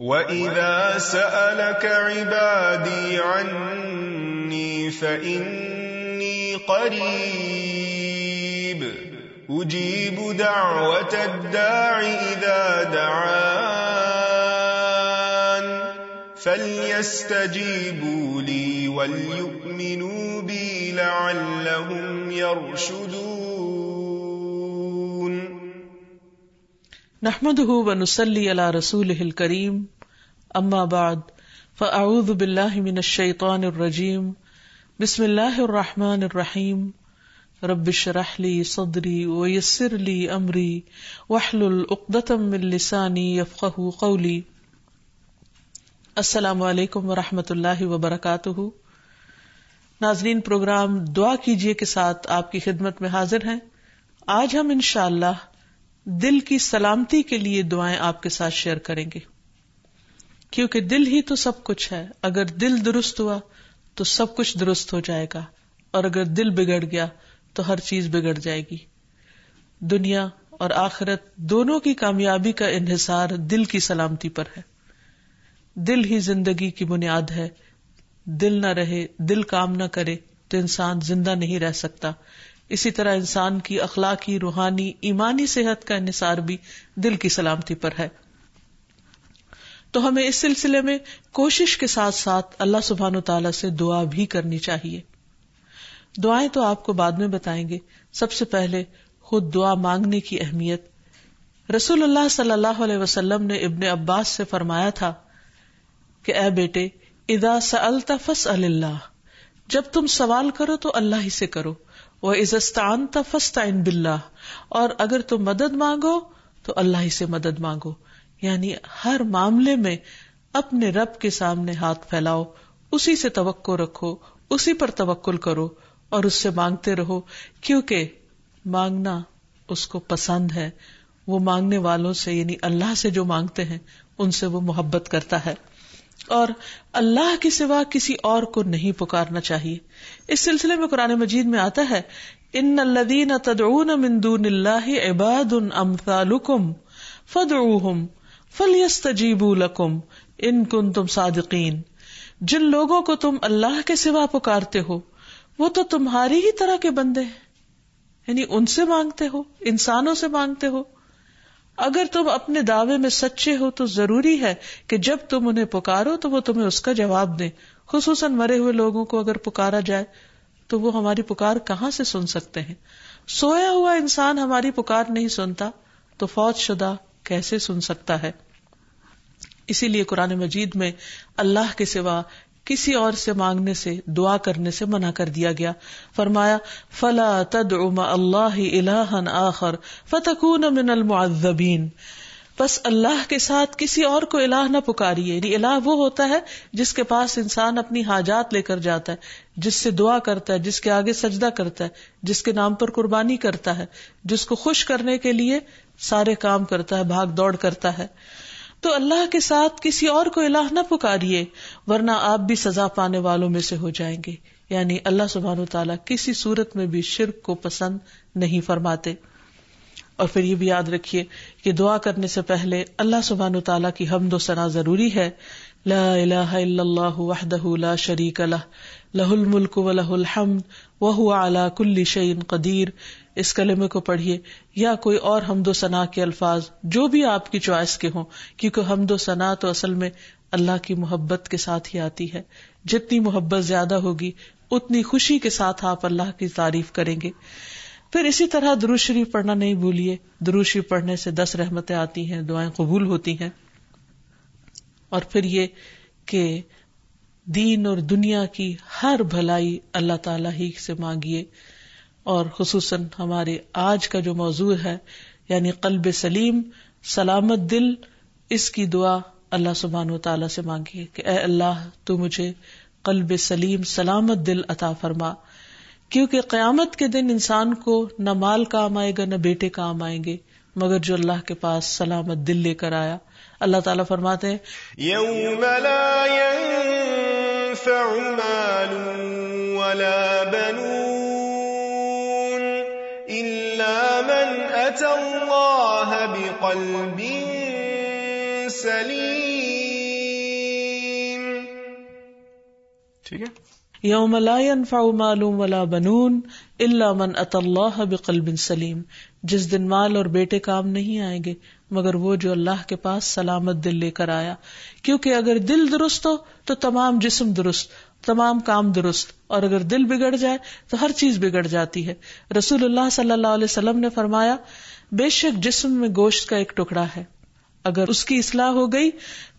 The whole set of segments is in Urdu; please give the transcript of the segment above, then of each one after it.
واذا سالك عبادي عني فاني قريب اجيب دعوه الداع اذا دعان فليستجيبوا لي وليؤمنوا بي لعلهم يرشدون نحمد و نسلی اللہ رسول کریم الشیطان الرجیم بسم اللہ الرحمٰن الرحیم قولی السلام علیکم و رحمۃ اللہ وبرکاتہ ناظرین پروگرام دعا کیجیے کے ساتھ آپ کی خدمت میں حاضر ہیں آج ہم شاء اللہ دل کی سلامتی کے لیے دعائیں آپ کے ساتھ شیئر کریں گے کیونکہ دل ہی تو سب کچھ ہے اگر دل درست ہوا تو سب کچھ درست ہو جائے گا اور اگر دل بگڑ گیا تو ہر چیز بگڑ جائے گی دنیا اور آخرت دونوں کی کامیابی کا انحصار دل کی سلامتی پر ہے دل ہی زندگی کی بنیاد ہے دل نہ رہے دل کام نہ کرے تو انسان زندہ نہیں رہ سکتا اسی طرح انسان کی اخلاقی روحانی ایمانی صحت کا انحصار بھی دل کی سلامتی پر ہے تو ہمیں اس سلسلے میں کوشش کے ساتھ ساتھ اللہ سبحان و تعالی سے دعا بھی کرنی چاہیے دعائیں تو آپ کو بعد میں بتائیں گے سب سے پہلے خود دعا مانگنے کی اہمیت رسول اللہ صلی اللہ علیہ وسلم نے ابن عباس سے فرمایا تھا کہ اے بیٹے ادا س اللہ جب تم سوال کرو تو اللہ ہی سے کرو وہ عزستان فسطین بلّہ اور اگر تم مدد مانگو تو اللہ سے مدد مانگو یعنی ہر معاملے میں اپنے رب کے سامنے ہاتھ پھیلاؤ اسی سے توقع رکھو اسی پر توکل کرو اور اس سے مانگتے رہو کیونکہ مانگنا اس کو پسند ہے وہ مانگنے والوں سے یعنی اللہ سے جو مانگتے ہیں ان سے وہ محبت کرتا ہے اور اللہ کے سوا کسی اور کو نہیں پکارنا چاہیے اس سلسلے میں قرآن مجید میں آتا ہے ان الدین تدعون دون اللہ عباد فدعوہم فلیب لکم ان کن تم صادقین جن لوگوں کو تم اللہ کے سوا پکارتے ہو وہ تو تمہاری ہی طرح کے بندے ہیں یعنی ان سے مانگتے ہو انسانوں سے مانگتے ہو اگر تم اپنے دعوے میں سچے ہو تو ضروری ہے کہ جب تم انہیں پکارو تو وہ تمہیں اس کا جواب خصوصاً مرے ہوئے لوگوں کو اگر پکارا جائے تو وہ ہماری پکار کہاں سے سن سکتے ہیں سویا ہوا انسان ہماری پکار نہیں سنتا تو فوج شدہ کیسے سن سکتا ہے اسی لیے قرآن مجید میں اللہ کے سوا کسی اور سے مانگنے سے دعا کرنے سے منع کر دیا گیا فرمایا فلا اللہ اللہ آخر فتح کے ساتھ کسی اور کو الہ نہ پکاری یعنی الہ وہ ہوتا ہے جس کے پاس انسان اپنی حاجات لے کر جاتا ہے جس سے دعا کرتا ہے جس کے آگے سجدہ کرتا ہے جس کے نام پر قربانی کرتا ہے جس کو خوش کرنے کے لیے سارے کام کرتا ہے بھاگ دوڑ کرتا ہے تو اللہ کے ساتھ کسی اور کو اللہ نہ پکاریے ورنہ آپ بھی سزا پانے والوں میں سے ہو جائیں گے یعنی اللہ سبحان و تعالیٰ کسی صورت میں بھی شرک کو پسند نہیں فرماتے اور پھر یہ بھی یاد رکھیے کہ دعا کرنے سے پہلے اللہ سبحان و تعالیٰ کی حمد و ثنا ضروری ہے لا الہ الا اللہ وحدہ لا شریک اللہ لہ الملک و لہ الحمد ولا کل شعین قدیر اس کلمے کو پڑھیے یا کوئی اور حمد و ثناء کے الفاظ جو بھی آپ کی چوائس کے ہوں کیونکہ حمد و ثنا تو اصل میں اللہ کی محبت کے ساتھ ہی آتی ہے جتنی محبت زیادہ ہوگی اتنی خوشی کے ساتھ آپ اللہ کی تعریف کریں گے پھر اسی طرح دروش شریف پڑھنا نہیں دروش شریف پڑھنے سے دس رحمتیں آتی ہیں دعائیں قبول ہوتی ہیں اور پھر یہ کہ دین اور دنیا کی ہر بھلائی اللہ تعالی ہی سے مانگیے اور خصوصاً ہمارے آج کا جو موضوع ہے یعنی قلب سلیم سلامت دل اس کی دعا اللہ سبحان و تعالیٰ سے مانگیے کہ اے اللہ تو مجھے قلب سلیم سلامت دل عطا فرما کیونکہ قیامت کے دن انسان کو نہ مال کام آئے گا نہ بیٹے کام آئیں گے مگر جو اللہ کے پاس سلامت دل لے کر آیا اللہ تعالیٰ فرماتے ہیں ينفع مال ولا بنون إلا من أتى الله بقلب سليم يوم لا ينفع مال ولا بنون اللہ من اط اللہ بقلب سلیم جس دن مال اور بیٹے کام نہیں آئیں گے مگر وہ جو اللہ کے پاس سلامت دل لے کر آیا کیونکہ اگر دل درست ہو تو تمام جسم درست تمام کام درست اور اگر دل بگڑ جائے تو ہر چیز بگڑ جاتی ہے رسول اللہ صلی اللہ علیہ وسلم نے فرمایا بے شک جسم میں گوشت کا ایک ٹکڑا ہے اگر اس کی اصلاح ہو گئی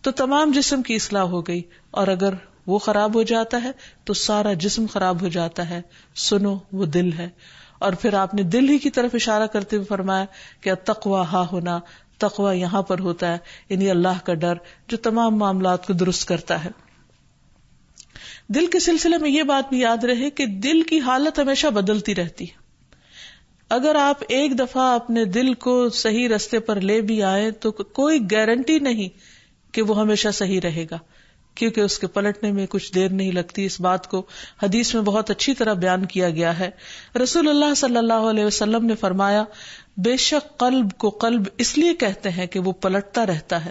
تو تمام جسم کی اصلاح ہو گئی اور اگر وہ خراب ہو جاتا ہے تو سارا جسم خراب ہو جاتا ہے سنو وہ دل ہے اور پھر آپ نے دل ہی کی طرف اشارہ کرتے ہوئے فرمایا کہ تقوا ہا ہونا تقوا یہاں پر ہوتا ہے یعنی اللہ کا ڈر جو تمام معاملات کو درست کرتا ہے دل کے سلسلے میں یہ بات بھی یاد رہے کہ دل کی حالت ہمیشہ بدلتی رہتی ہے اگر آپ ایک دفعہ اپنے دل کو صحیح رستے پر لے بھی آئے تو کوئی گارنٹی نہیں کہ وہ ہمیشہ صحیح رہے گا کیونکہ اس کے پلٹنے میں کچھ دیر نہیں لگتی اس بات کو حدیث میں بہت اچھی طرح بیان کیا گیا ہے رسول اللہ صلی اللہ علیہ وسلم نے فرمایا بے شک قلب کو قلب اس لیے کہتے ہیں کہ وہ پلٹتا رہتا ہے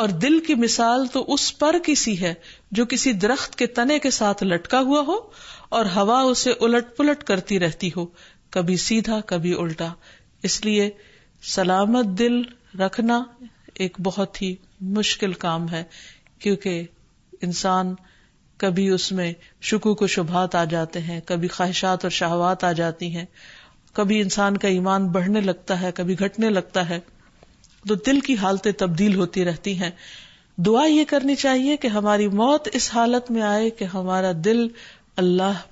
اور دل کی مثال تو اس پر کسی ہے جو کسی درخت کے تنے کے ساتھ لٹکا ہوا ہو اور ہوا اسے الٹ پلٹ کرتی رہتی ہو کبھی سیدھا کبھی الٹا اس لیے سلامت دل رکھنا ایک بہت ہی مشکل کام ہے کیونکہ انسان کبھی اس میں شکوک و شبہات آ جاتے ہیں کبھی خواہشات اور شہوات آ جاتی ہیں کبھی انسان کا ایمان بڑھنے لگتا ہے کبھی گھٹنے لگتا ہے تو دل کی حالتیں تبدیل ہوتی رہتی ہیں دعا یہ کرنی چاہیے کہ ہماری موت اس حالت میں آئے کہ ہمارا دل اللہ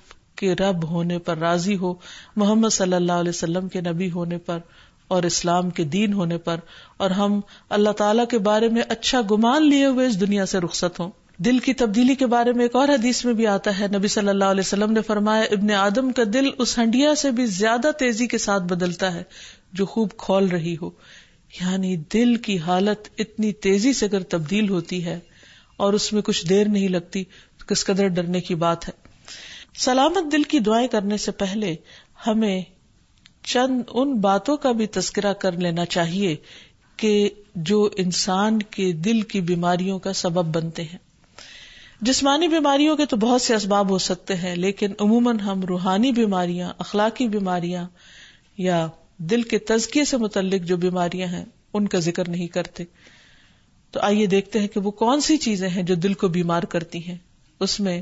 کے رب ہونے پر راضی ہو محمد صلی اللہ علیہ وسلم کے نبی ہونے پر اور اسلام کے دین ہونے پر اور ہم اللہ تعالی کے بارے میں اچھا گمان لیے ہوئے اس دنیا سے رخصت ہوں دل کی تبدیلی کے بارے میں ایک اور حدیث میں بھی آتا ہے نبی صلی اللہ علیہ وسلم نے فرمایا ابن آدم کا دل اس ہنڈیا سے بھی زیادہ تیزی کے ساتھ بدلتا ہے جو خوب کھول رہی ہو یعنی دل کی حالت اتنی تیزی سے اگر تبدیل ہوتی ہے اور اس میں کچھ دیر نہیں لگتی کس قدر ڈرنے کی بات ہے سلامت دل کی دعائیں کرنے سے پہلے ہمیں چند ان باتوں کا بھی تذکرہ کر لینا چاہیے کہ جو انسان کے دل کی بیماریوں کا سبب بنتے ہیں جسمانی بیماریوں کے تو بہت سے اسباب ہو سکتے ہیں لیکن عموماً ہم روحانی بیماریاں اخلاقی بیماریاں یا دل کے تزکیے سے متعلق جو بیماریاں ہیں ان کا ذکر نہیں کرتے تو آئیے دیکھتے ہیں کہ وہ کون سی چیزیں ہیں جو دل کو بیمار کرتی ہیں اس میں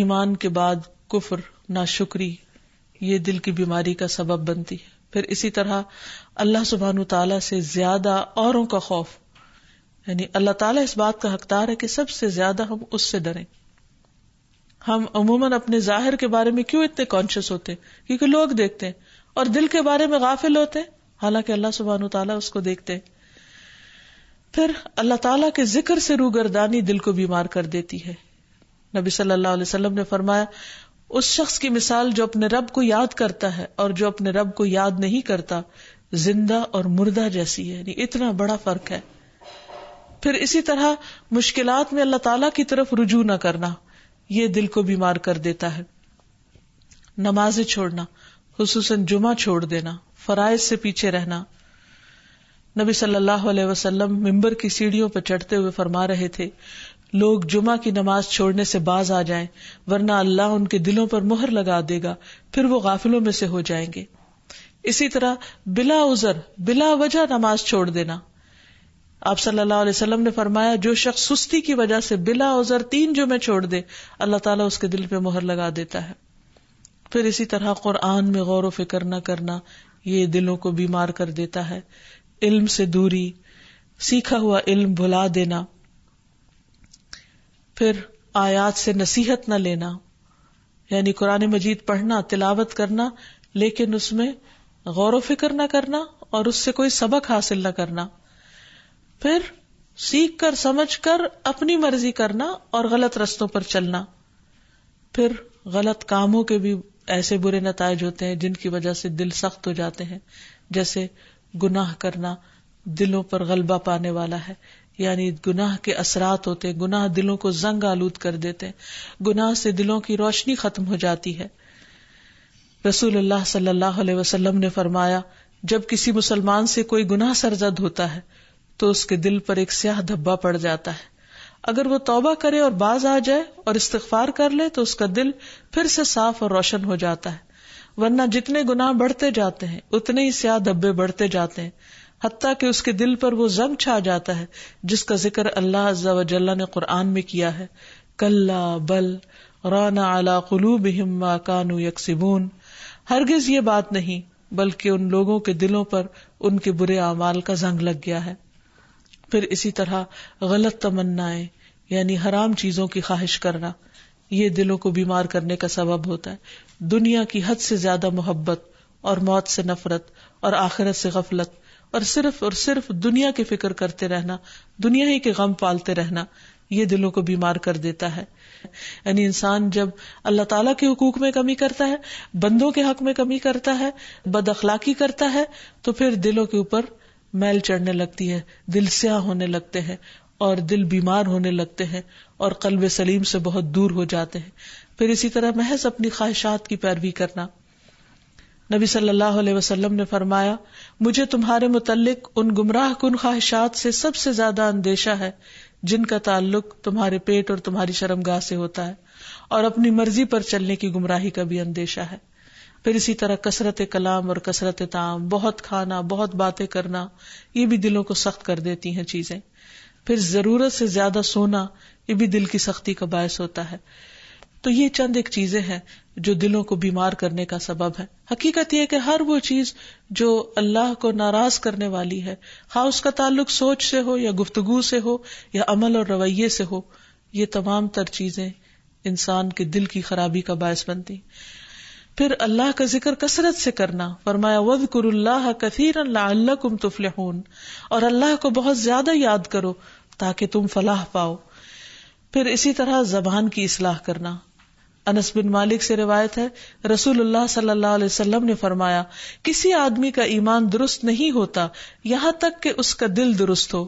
ایمان کے بعد کفر ناشکری یہ دل کی بیماری کا سبب بنتی ہے پھر اسی طرح اللہ سبحان تعالی سے زیادہ اوروں کا خوف یعنی اللہ تعالیٰ اس بات کا حقدار ہے کہ سب سے زیادہ ہم اس سے ڈرے ہم عموماً اپنے ظاہر کے بارے میں کیوں اتنے کانشیس ہوتے کیونکہ لوگ دیکھتے ہیں اور دل کے بارے میں غافل ہوتے ہیں حالانکہ اللہ سبحان تعالیٰ اس کو دیکھتے پھر اللہ تعالیٰ کے ذکر سے روگردانی دل کو بیمار کر دیتی ہے نبی صلی اللہ علیہ وسلم نے فرمایا اس شخص کی مثال جو اپنے رب کو یاد کرتا ہے اور جو اپنے رب کو یاد نہیں کرتا زندہ اور مردہ جیسی ہے یعنی اتنا بڑا فرق ہے پھر اسی طرح مشکلات میں اللہ تعالی کی طرف رجوع نہ کرنا یہ دل کو بیمار کر دیتا ہے نماز چھوڑنا خصوصاً جمعہ چھوڑ دینا فرائض سے پیچھے رہنا نبی صلی اللہ علیہ وسلم ممبر کی سیڑھیوں پہ چڑھتے ہوئے فرما رہے تھے لوگ جمعہ کی نماز چھوڑنے سے باز آ جائیں ورنہ اللہ ان کے دلوں پر مہر لگا دے گا پھر وہ غافلوں میں سے ہو جائیں گے اسی طرح بلا ازر بلا وجہ نماز چھوڑ دینا آپ صلی اللہ علیہ وسلم نے فرمایا جو شخص سستی کی وجہ سے بلا ازر تین جو میں چھوڑ دے اللہ تعالیٰ اس کے دل پہ مہر لگا دیتا ہے پھر اسی طرح قرآن میں غور و فکر نہ کرنا یہ دلوں کو بیمار کر دیتا ہے علم سے دوری سیکھا ہوا علم بھلا دینا پھر آیات سے نصیحت نہ لینا یعنی قرآن مجید پڑھنا تلاوت کرنا لیکن اس میں غور و فکر نہ کرنا اور اس سے کوئی سبق حاصل نہ کرنا پھر سیکھ کر سمجھ کر اپنی مرضی کرنا اور غلط رستوں پر چلنا پھر غلط کاموں کے بھی ایسے برے نتائج ہوتے ہیں جن کی وجہ سے دل سخت ہو جاتے ہیں جیسے گناہ کرنا دلوں پر غلبہ پانے والا ہے یعنی گناہ کے اثرات ہوتے ہیں گناہ دلوں کو زنگ آلود کر دیتے گناہ سے دلوں کی روشنی ختم ہو جاتی ہے رسول اللہ صلی اللہ علیہ وسلم نے فرمایا جب کسی مسلمان سے کوئی گناہ سرزد ہوتا ہے تو اس کے دل پر ایک سیاہ دھبا پڑ جاتا ہے اگر وہ توبہ کرے اور باز آ جائے اور استغفار کر لے تو اس کا دل پھر سے صاف اور روشن ہو جاتا ہے ورنہ جتنے گنا بڑھتے جاتے ہیں اتنے ہی سیاہ دھبے بڑھتے جاتے ہیں حتیٰ کہ اس کے دل پر وہ زنگ چھا جاتا ہے جس کا ذکر اللہ وجاللہ نے قرآن میں کیا ہے کل بل رانا اعلی قلو بانو یک سبون ہرگز یہ بات نہیں بلکہ ان لوگوں کے دلوں پر ان کے برے اعمال کا زنگ لگ گیا ہے پھر اسی طرح غلط تمنا یعنی حرام چیزوں کی خواہش کرنا یہ دلوں کو بیمار کرنے کا سبب ہوتا ہے دنیا کی حد سے زیادہ محبت اور موت سے نفرت اور آخرت سے غفلت اور صرف اور صرف دنیا کی فکر کرتے رہنا دنیا ہی کے غم پالتے رہنا یہ دلوں کو بیمار کر دیتا ہے یعنی انسان جب اللہ تعالیٰ کے حقوق میں کمی کرتا ہے بندوں کے حق میں کمی کرتا ہے بد اخلاقی کرتا ہے تو پھر دلوں کے اوپر میل چڑھنے لگتی ہے دل سیاہ ہونے لگتے ہیں اور دل بیمار ہونے لگتے ہیں اور قلب سلیم سے بہت دور ہو جاتے ہیں پھر اسی طرح محض اپنی خواہشات کی پیروی کرنا نبی صلی اللہ علیہ وسلم نے فرمایا مجھے تمہارے متعلق ان گمراہ کن خواہشات سے سب سے زیادہ اندیشہ ہے جن کا تعلق تمہارے پیٹ اور تمہاری شرم گاہ سے ہوتا ہے اور اپنی مرضی پر چلنے کی گمراہی کا بھی اندیشہ ہے پھر اسی طرح کثرت کلام اور کثرت تام بہت کھانا بہت باتیں کرنا یہ بھی دلوں کو سخت کر دیتی ہیں چیزیں پھر ضرورت سے زیادہ سونا یہ بھی دل کی سختی کا باعث ہوتا ہے تو یہ چند ایک چیزیں ہیں جو دلوں کو بیمار کرنے کا سبب ہے حقیقت یہ کہ ہر وہ چیز جو اللہ کو ناراض کرنے والی ہے ہاں اس کا تعلق سوچ سے ہو یا گفتگو سے ہو یا عمل اور رویے سے ہو یہ تمام تر چیزیں انسان کے دل کی خرابی کا باعث بنتی ہیں پھر اللہ کا ذکر کثرت سے کرنا فرمایا ود کر اللہ کثیر اللہ اللہ کم تفلحون اور اللہ کو بہت زیادہ یاد کرو تاکہ تم فلاح پاؤ پھر اسی طرح زبان کی اصلاح کرنا انس بن مالک سے روایت ہے رسول اللہ صلی اللہ علیہ وسلم نے فرمایا کسی آدمی کا ایمان درست نہیں ہوتا یہاں تک کہ اس کا دل درست ہو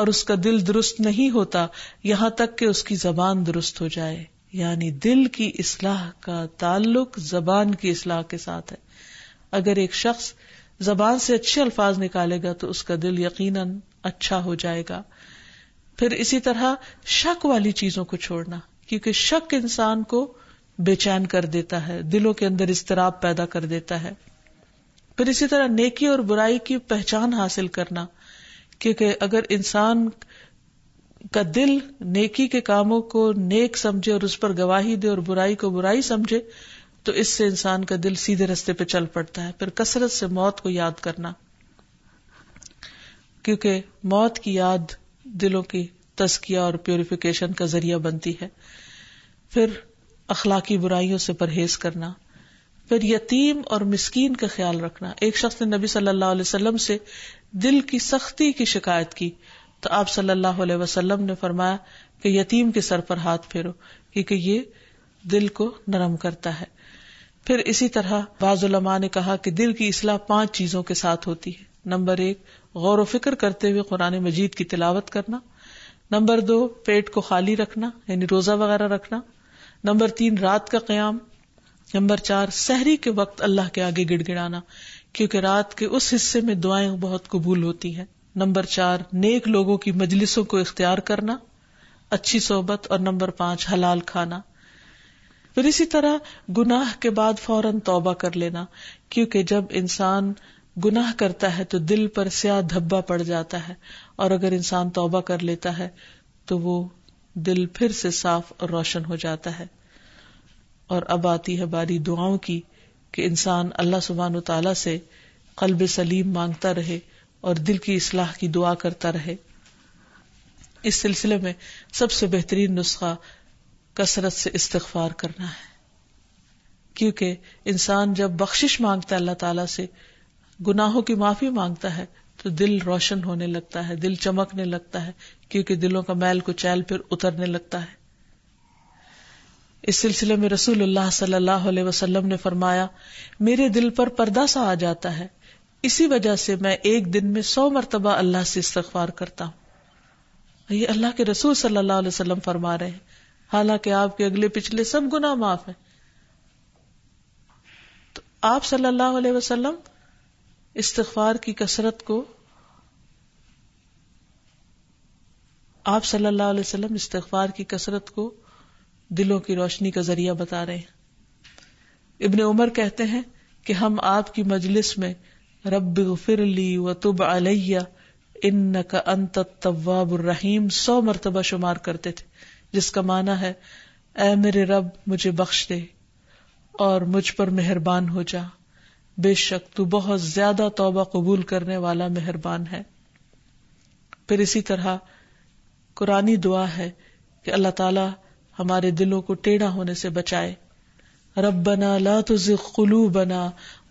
اور اس کا دل درست نہیں ہوتا یہاں تک کہ اس کی زبان درست ہو جائے یعنی دل کی اصلاح کا تعلق زبان کی اصلاح کے ساتھ ہے اگر ایک شخص زبان سے اچھے الفاظ نکالے گا تو اس کا دل یقیناً اچھا ہو جائے گا پھر اسی طرح شک والی چیزوں کو چھوڑنا کیونکہ شک انسان کو بے چین کر دیتا ہے دلوں کے اندر اضطراب پیدا کر دیتا ہے پھر اسی طرح نیکی اور برائی کی پہچان حاصل کرنا کیونکہ اگر انسان کا دل نیکی کے کاموں کو نیک سمجھے اور اس پر گواہی دے اور برائی کو برائی سمجھے تو اس سے انسان کا دل سیدھے رستے پہ چل پڑتا ہے پھر کثرت سے موت کو یاد کرنا کیونکہ موت کی یاد دلوں کی تزکیہ اور پیوریفیکیشن کا ذریعہ بنتی ہے پھر اخلاقی برائیوں سے پرہیز کرنا پھر یتیم اور مسکین کا خیال رکھنا ایک شخص نے نبی صلی اللہ علیہ وسلم سے دل کی سختی کی شکایت کی تو آپ صلی اللہ علیہ وسلم نے فرمایا کہ یتیم کے سر پر ہاتھ پھیرو کیونکہ یہ دل کو نرم کرتا ہے پھر اسی طرح بعض علماء نے کہا کہ دل کی اصلاح پانچ چیزوں کے ساتھ ہوتی ہے نمبر ایک غور و فکر کرتے ہوئے قرآن مجید کی تلاوت کرنا نمبر دو پیٹ کو خالی رکھنا یعنی روزہ وغیرہ رکھنا نمبر تین رات کا قیام نمبر چار سحری کے وقت اللہ کے آگے گڑ گڑانا کیونکہ رات کے اس حصے میں دعائیں بہت قبول ہوتی ہیں نمبر چار نیک لوگوں کی مجلسوں کو اختیار کرنا اچھی صحبت اور نمبر پانچ حلال کھانا پھر اسی طرح گناہ کے بعد فوراً توبہ کر لینا کیونکہ جب انسان گناہ کرتا ہے تو دل پر سیاہ دھبا پڑ جاتا ہے اور اگر انسان توبہ کر لیتا ہے تو وہ دل پھر سے صاف اور روشن ہو جاتا ہے اور اب آتی ہے باری دعاؤں کی کہ انسان اللہ سبحان و تعالی سے قلب سلیم مانگتا رہے اور دل کی اصلاح کی دعا کرتا رہے اس سلسلے میں سب سے بہترین نسخہ کثرت سے استغفار کرنا ہے کیونکہ انسان جب بخشش مانگتا ہے اللہ تعالی سے گناہوں کی معافی مانگتا ہے تو دل روشن ہونے لگتا ہے دل چمکنے لگتا ہے کیونکہ دلوں کا میل کو پھر اترنے لگتا ہے اس سلسلے میں رسول اللہ صلی اللہ علیہ وسلم نے فرمایا میرے دل پر پردہ سا آ جاتا ہے اسی وجہ سے میں ایک دن میں سو مرتبہ اللہ سے استغفار کرتا ہوں یہ اللہ کے رسول صلی اللہ علیہ وسلم فرما رہے ہیں حالانکہ آپ کے اگلے پچھلے سب گنا معاف ہیں تو آپ صلی اللہ علیہ وسلم استغفار کی کثرت کو آپ صلی اللہ علیہ وسلم استغفار کی کثرت کو دلوں کی روشنی کا ذریعہ بتا رہے ہیں ابن عمر کہتے ہیں کہ ہم آپ کی مجلس میں غفر لی و تب علیہ ان کا انتابر الرحیم سو مرتبہ شمار کرتے تھے جس کا مانا ہے اے میرے رب مجھے بخش دے اور مجھ پر مہربان ہو جا بے شک تو بہت زیادہ توبہ قبول کرنے والا مہربان ہے پھر اسی طرح قرآن دعا ہے کہ اللہ تعالی ہمارے دلوں کو ٹیڑھا ہونے سے بچائے ربنا لا تزغ قلوبنا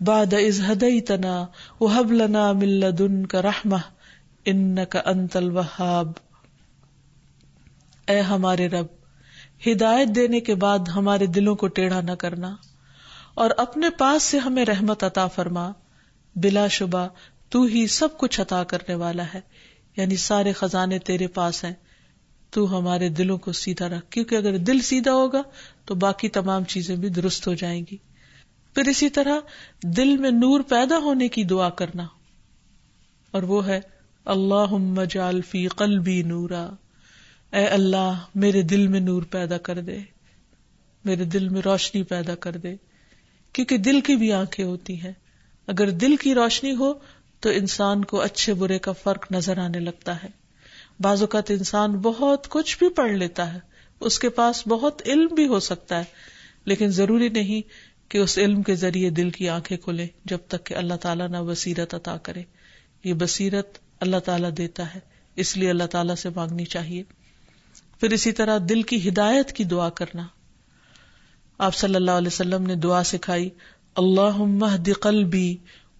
بعد هديتنا وهب لنا من لدنك الوهاب اے ہمارے رب ہدایت دینے کے بعد ہمارے دلوں کو ٹیڑھا نہ کرنا اور اپنے پاس سے ہمیں رحمت عطا فرما بلا شبہ تو ہی سب کچھ عطا کرنے والا ہے یعنی سارے خزانے تیرے پاس ہیں تو ہمارے دلوں کو سیدھا رکھ کیونکہ اگر دل سیدھا ہوگا تو باقی تمام چیزیں بھی درست ہو جائیں گی پھر اسی طرح دل میں نور پیدا ہونے کی دعا کرنا اور وہ ہے اللہ جال فی قلبی نورا اے اللہ میرے دل میں نور پیدا کر دے میرے دل میں روشنی پیدا کر دے کیونکہ دل کی بھی آنکھیں ہوتی ہیں اگر دل کی روشنی ہو تو انسان کو اچھے برے کا فرق نظر آنے لگتا ہے بعض اوقات انسان بہت کچھ بھی پڑھ لیتا ہے اس کے پاس بہت علم بھی ہو سکتا ہے لیکن ضروری نہیں کہ اس علم کے ذریعے دل کی آنکھیں کھلے جب تک کہ اللہ تعالیٰ نہ بصیرت عطا کرے یہ بصیرت اللہ تعالیٰ دیتا ہے اس لیے اللہ تعالیٰ سے مانگنی چاہیے پھر اسی طرح دل کی ہدایت کی دعا کرنا آپ صلی اللہ علیہ وسلم نے دعا سکھائی اللہ مہد قلبی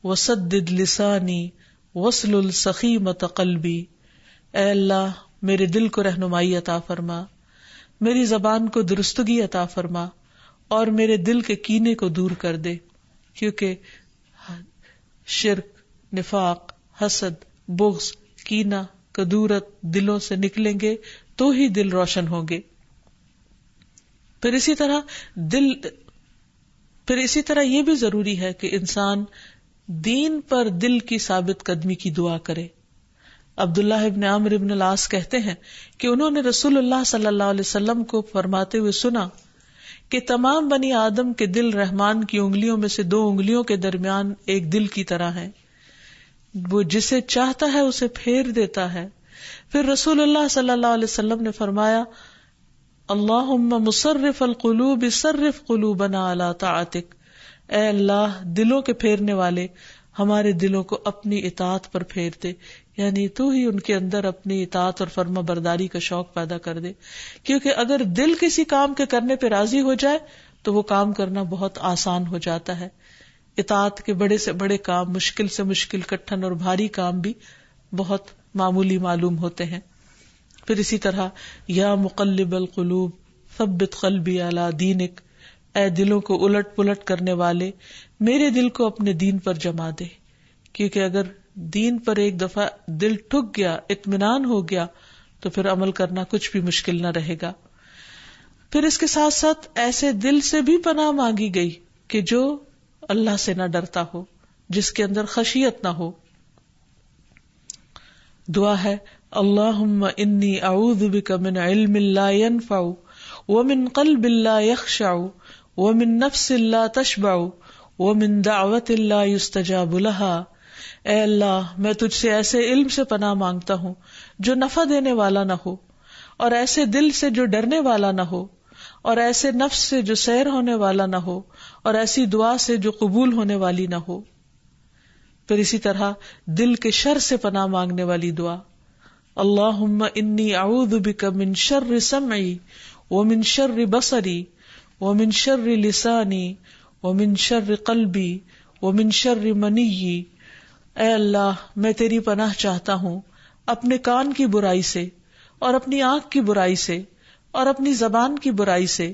وسد لسانی وسل السخی متقلبی اے اللہ میرے دل کو رہنمائی عطا فرما میری زبان کو درستگی عطا فرما اور میرے دل کے کینے کو دور کر دے کیونکہ شرک نفاق حسد بغض کینا کدورت دلوں سے نکلیں گے تو ہی دل روشن ہوں گے پھر اسی طرح دل پھر اسی طرح یہ بھی ضروری ہے کہ انسان دین پر دل کی ثابت قدمی کی دعا کرے عبداللہ ابن عامر ابن العاص کہتے ہیں کہ انہوں نے رسول اللہ صلی اللہ علیہ وسلم کو فرماتے ہوئے سنا کہ تمام بنی آدم کے دل رحمان کی انگلیوں میں سے دو انگلیوں کے درمیان ایک دل کی طرح ہے وہ جسے چاہتا ہے اسے پھیر دیتا ہے پھر رسول اللہ صلی اللہ علیہ وسلم نے فرمایا اللہ مصرف القلوب صرف قلوبنا بنا تعتق اے اللہ دلوں کے پھیرنے والے ہمارے دلوں کو اپنی اطاعت پر پھیر دے یعنی تو ہی ان کے اندر اپنی اطاط اور فرما برداری کا شوق پیدا کر دے کیونکہ اگر دل کسی کام کے کرنے پہ راضی ہو جائے تو وہ کام کرنا بہت آسان ہو جاتا ہے اطاط کے بڑے سے بڑے کام مشکل سے مشکل کٹھن اور بھاری کام بھی بہت معمولی معلوم ہوتے ہیں پھر اسی طرح یا مقلب القلوب سب قلبی اعلی دینک اے دلوں کو الٹ پلٹ کرنے والے میرے دل کو اپنے دین پر جما دے کیونکہ اگر دین پر ایک دفعہ دل ٹک گیا اطمینان ہو گیا تو پھر عمل کرنا کچھ بھی مشکل نہ رہے گا پھر اس کے ساتھ ساتھ ایسے دل سے بھی پناہ مانگی گئی کہ جو اللہ سے نہ ڈرتا ہو جس کے اندر خشیت نہ ہو دعا ہے اللہ انی اعوذ بک من علم لا ينفع ومن قلب لا يخشع وہ من نفس اللہ وہ من دعوت اللہ اللہ اے میں تجھ سے ایسے علم سے پناہ مانگتا ہوں جو نفع دینے والا نہ ہو اور ایسے دل سے جو ڈرنے والا نہ ہو اور ایسے نفس سے جو سیر ہونے والا نہ ہو اور ایسی دعا سے جو قبول ہونے والی نہ ہو پھر اسی طرح دل کے شر سے پناہ مانگنے والی دعا اللہ انی اعوذ بک من شر سمعی من شر بصری وہ شر لسانی وہ شر قلبی وہ شر منی اے اللہ میں تیری پناہ چاہتا ہوں اپنے کان کی برائی سے اور اپنی آنکھ کی برائی سے اور اپنی زبان کی برائی سے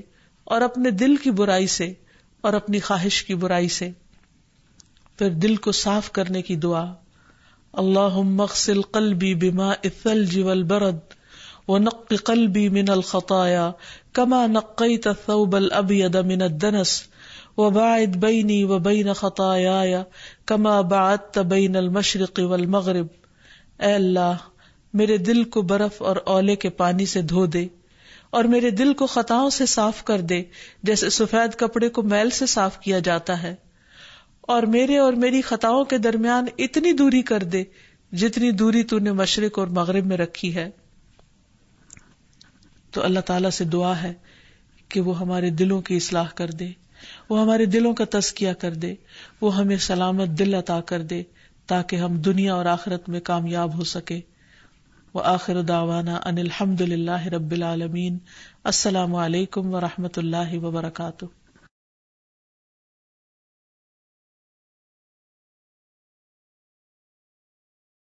اور اپنے دل کی برائی سے اور اپنی خواہش کی برائی سے پھر دل کو صاف کرنے کی دعا اللہ مغسل قلبی بما الثلج والبرد ونق قلبی من الخطایا کما نقی تل ابی من و وباعد بینی و بین خطا کما بین تبین والمغرب اے اللہ میرے دل کو برف اور اولے کے پانی سے دھو دے اور میرے دل کو خطاؤں سے صاف کر دے جیسے سفید کپڑے کو میل سے صاف کیا جاتا ہے اور میرے اور میری خطاؤں کے درمیان اتنی دوری کر دے جتنی دوری تو نے مشرق اور مغرب میں رکھی ہے تو اللہ تعالیٰ سے دعا ہے کہ وہ ہمارے دلوں کی اصلاح کر دے وہ ہمارے دلوں کا تزکیہ کر دے وہ ہمیں سلامت دل عطا کر دے تاکہ ہم دنیا اور آخرت میں کامیاب ہو سکے وہ آخر داوانا ان الحمد للہ رب العالمین السلام علیکم و رحمۃ اللہ وبرکاتہ